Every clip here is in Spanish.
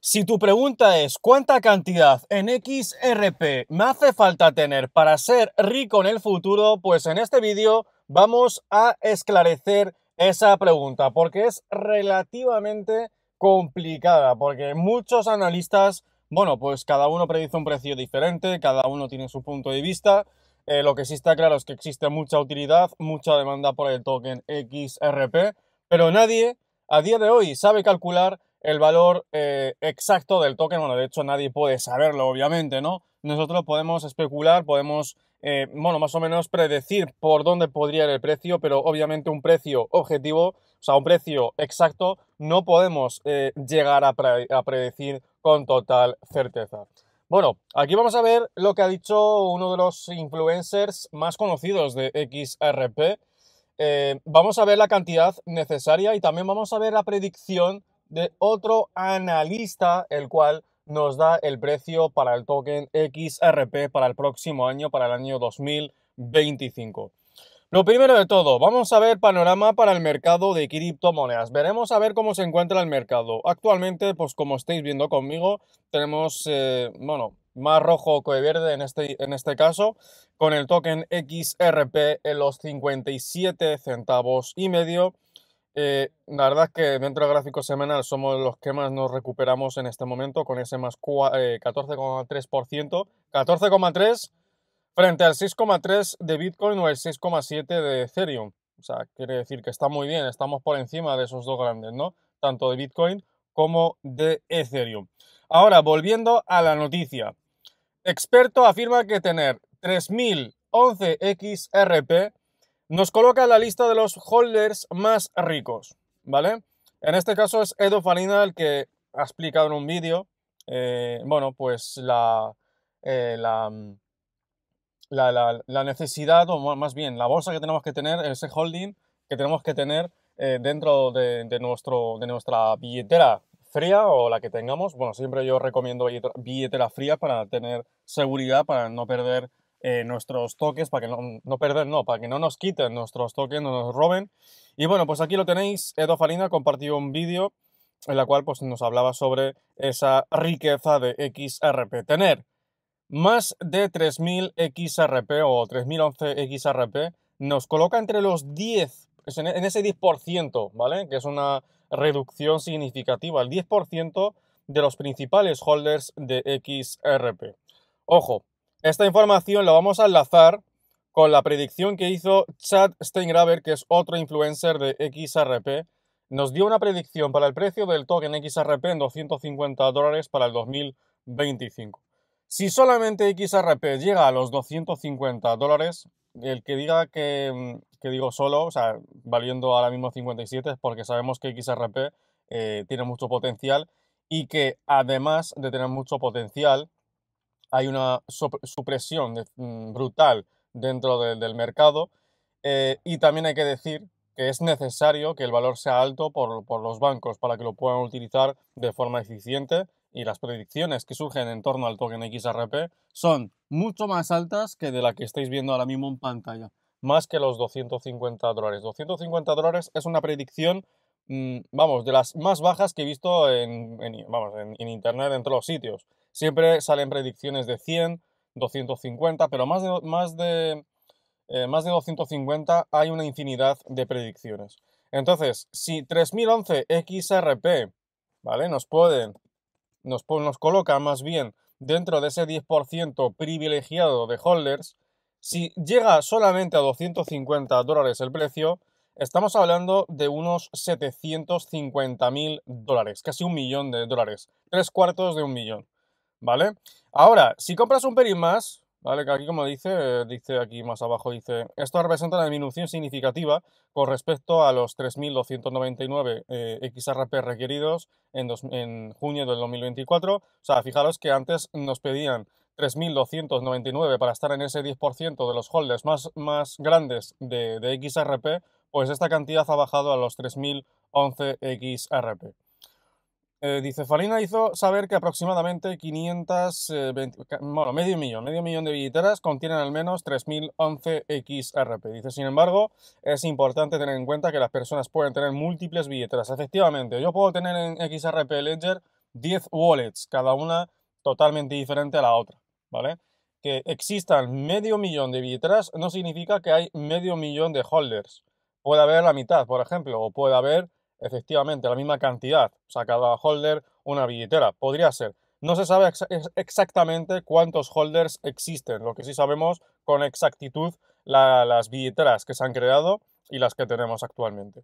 Si tu pregunta es cuánta cantidad en XRP me hace falta tener para ser rico en el futuro, pues en este vídeo vamos a esclarecer esa pregunta porque es relativamente complicada, porque muchos analistas, bueno, pues cada uno predice un precio diferente, cada uno tiene su punto de vista. Eh, lo que sí está claro es que existe mucha utilidad, mucha demanda por el token XRP, pero nadie a día de hoy sabe calcular el valor eh, exacto del token. Bueno, de hecho nadie puede saberlo, obviamente, ¿no? Nosotros podemos especular, podemos, eh, bueno, más o menos predecir por dónde podría ir el precio, pero obviamente un precio objetivo, o sea, un precio exacto, no podemos eh, llegar a, predecir con total certeza. Bueno, aquí vamos a ver lo que ha dicho uno de los influencers más conocidos de XRP. vamos a ver la cantidad necesaria y también vamos a ver la predicción de otro analista, el cual nos da el precio para el token XRP para el próximo año, para el año 2025. Lo primero de todo, vamos a ver panorama para el mercado de criptomonedas. Veremos a ver cómo se encuentra el mercado. Actualmente, pues como estáis viendo conmigo, tenemos, eh, bueno, más rojo que verde en este, en este caso, con el token XRP en los 57 centavos y medio eh, la verdad es que dentro del gráfico semanal somos los que más nos recuperamos en este momento con ese más 14,3%. 14,3% eh, frente al 6,3% de Bitcoin o el 6,7% de Ethereum. O sea, quiere decir que está muy bien, estamos por encima de esos dos grandes, ¿no? Tanto de Bitcoin como de Ethereum. Ahora, volviendo a la noticia. Experto afirma que tener 3011 XRP nos coloca la lista de los holders más ricos, ¿vale? En este caso es Edo Farina el que ha explicado en un vídeo, eh, bueno, pues eh, mm, la, la, la, necesidad, o más bien la bolsa que tenemos que tener, ese holding que tenemos que tener eh, dentro de, nuestro, de nuestra billetera fría o la que tengamos. Bueno, siempre yo recomiendo billetera fría para tener seguridad, para no perder eh, nuestros toques, para que no, perder, no, para que no nos quiten nuestros toques, no nos roben. Y bueno, pues aquí lo tenéis, Edo Farina compartió un vídeo en la cual pues, nos hablaba sobre esa riqueza de XRP. Tener más de 3000 XRP o 3011 XRP nos coloca entre los 10, pues, en ese 10%, ¿vale? Que es una reducción significativa, el 10% de los principales holders de XRP. Ojo, esta información la vamos a enlazar con la predicción que hizo Chad Steingraber, que es otro influencer de XRP. Nos dio una predicción para el precio del token XRP en 250 dólares para el 2025. Si solamente XRP llega a los 250 dólares, el que diga mm, que, digo solo, o sea, valiendo ahora mismo 57, es porque sabemos que XRP eh, tiene mucho potencial y que además de tener mucho potencial, hay una supresión mm, brutal dentro del mercado eh, y también hay que decir que es necesario que el valor sea alto por, los bancos para que lo puedan utilizar de forma eficiente y las predicciones que surgen en torno al token XRP son mucho más altas que de la que estáis viendo ahora mismo en pantalla, más que los 250 dólares. 250 dólares es una predicción, mm, vamos, de las más bajas que he visto en, en Internet, en todos los sitios. Siempre salen predicciones de 100, 250, pero más de, más de, eh, más de 250 hay una infinidad de predicciones. Entonces, si 3011 XRP, ¿vale? Nos pueden, nos, nos coloca más bien dentro de ese 10% privilegiado de holders, si llega solamente a 250 dólares el precio, estamos hablando de unos 750 mil dólares, casi un millón de dólares, tres cuartos de un millón. ¿vale? Ahora, si compras un pelín más, ¿vale? Que aquí como dice, dice aquí más abajo, dice, esto representa una disminución significativa con respecto a los 3.299 eh, XRP requeridos en, en junio del 2024. O sea, fijaros que antes nos pedían 3.299 para estar en ese 10% de los holders más, grandes de, de XRP, pues esta cantidad ha bajado a los 3.011 XRP. Eh, dice, Farina hizo saber que aproximadamente 520, eh, bueno, medio millón, medio millón de billeteras contienen al menos 3011 XRP. Dice, sin embargo, es importante tener en cuenta que las personas pueden tener múltiples billeteras. Efectivamente, yo puedo tener en XRP Ledger 10 wallets, cada una totalmente diferente a la otra, ¿vale? Que existan medio millón de billeteras no significa que hay medio millón de holders. Puede haber la mitad, por ejemplo, o puede haber efectivamente, la misma cantidad. O sea, cada holder una billetera. Podría ser. No se sabe exactamente cuántos holders existen. Lo que sí sabemos con exactitud las billeteras que se han creado y las que tenemos actualmente.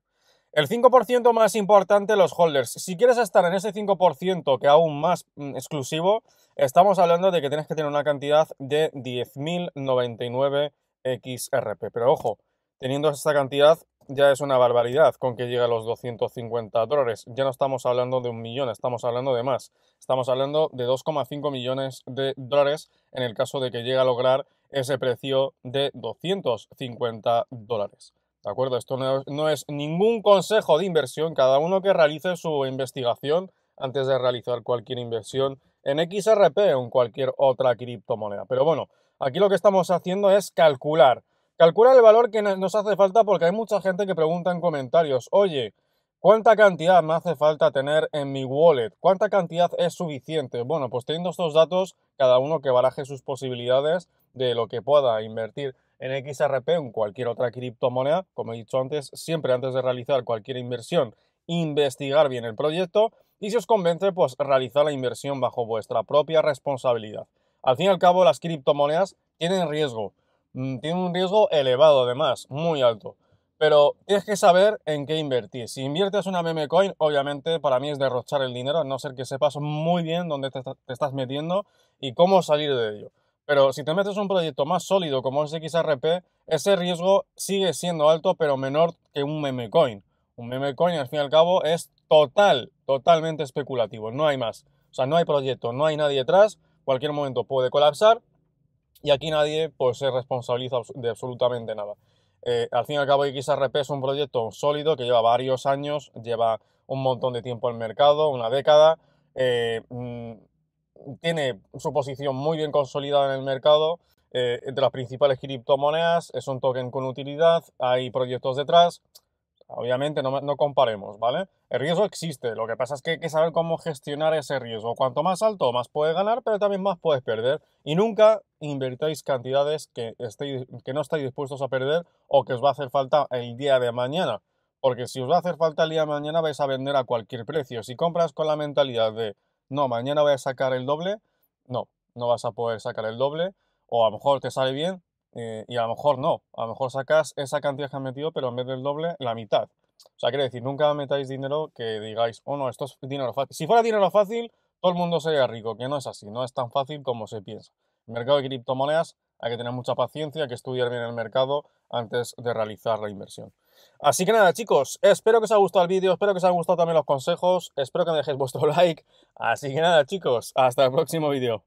El 5% más importante, los holders. Si quieres estar en ese 5% que aún más mm, exclusivo, estamos hablando de que tienes que tener una cantidad de 10.099 XRP. Pero ojo, teniendo esta cantidad, ya es una barbaridad con que llegue a los 250 dólares. Ya no estamos hablando de un millón, estamos hablando de más. Estamos hablando de 2,5 millones de dólares en el caso de que llegue a lograr ese precio de 250 dólares. ¿De acuerdo? Esto no, no es ningún consejo de inversión. Cada uno que realice su investigación antes de realizar cualquier inversión en XRP o en cualquier otra criptomoneda. Pero bueno, aquí lo que estamos haciendo es calcular Calcula el valor que nos hace falta porque hay mucha gente que pregunta en comentarios, oye, ¿cuánta cantidad me hace falta tener en mi wallet? ¿Cuánta cantidad es suficiente? Bueno, pues teniendo estos datos, cada uno que baraje sus posibilidades de lo que pueda invertir en XRP o en cualquier otra criptomoneda, como he dicho antes, siempre antes de realizar cualquier inversión, investigar bien el proyecto y si os convence, pues realizar la inversión bajo vuestra propia responsabilidad. Al fin y al cabo, las criptomonedas tienen riesgo, Mm, tiene un riesgo elevado además, muy alto. Pero tienes que saber en qué invertir. Si inviertes una meme coin, obviamente para mí es derrochar el dinero, a no ser que sepas muy bien dónde te, estás metiendo y cómo salir de ello. Pero si te metes un proyecto más sólido como es XRP, ese riesgo sigue siendo alto, pero menor que un meme coin. Un meme coin, al fin y al cabo, es total, totalmente especulativo, no hay más. O sea, no hay proyecto, no hay nadie detrás, cualquier momento puede colapsar y aquí nadie pues, se responsabiliza de absolutamente nada. Eh, al fin y al cabo, XRP es un proyecto sólido que lleva varios años, lleva un montón de tiempo en el mercado, una década. Eh, mm, tiene su posición muy bien consolidada en el mercado. Eh, entre las principales criptomonedas es un token con utilidad, hay proyectos detrás. Obviamente no, comparemos, ¿vale? El riesgo existe, lo que pasa es que hay que saber cómo gestionar ese riesgo. Cuanto más alto, más puedes ganar, pero también más puedes perder. Y nunca invertáis cantidades que, estéis, que no estáis dispuestos a perder o que os va a hacer falta el día de mañana. Porque si os va a hacer falta el día de mañana, vais a vender a cualquier precio. Si compras con la mentalidad de, no, mañana voy a sacar el doble, no, no vas a poder sacar el doble. O a lo mejor te sale bien, eh, y a lo mejor no, a lo mejor sacas esa cantidad que han metido, pero en vez del doble, la mitad. O sea, quiere decir, nunca metáis dinero que digáis, oh no, esto es dinero fácil. Si fuera dinero fácil, todo el mundo sería rico, que no es así, no es tan fácil como se piensa. El mercado de criptomonedas hay que tener mucha paciencia, hay que estudiar bien el mercado antes de realizar la inversión. Así que nada, chicos, espero que os haya gustado el vídeo, espero que os hayan gustado también los consejos, espero que me dejéis vuestro like. Así que nada, chicos, hasta el próximo vídeo.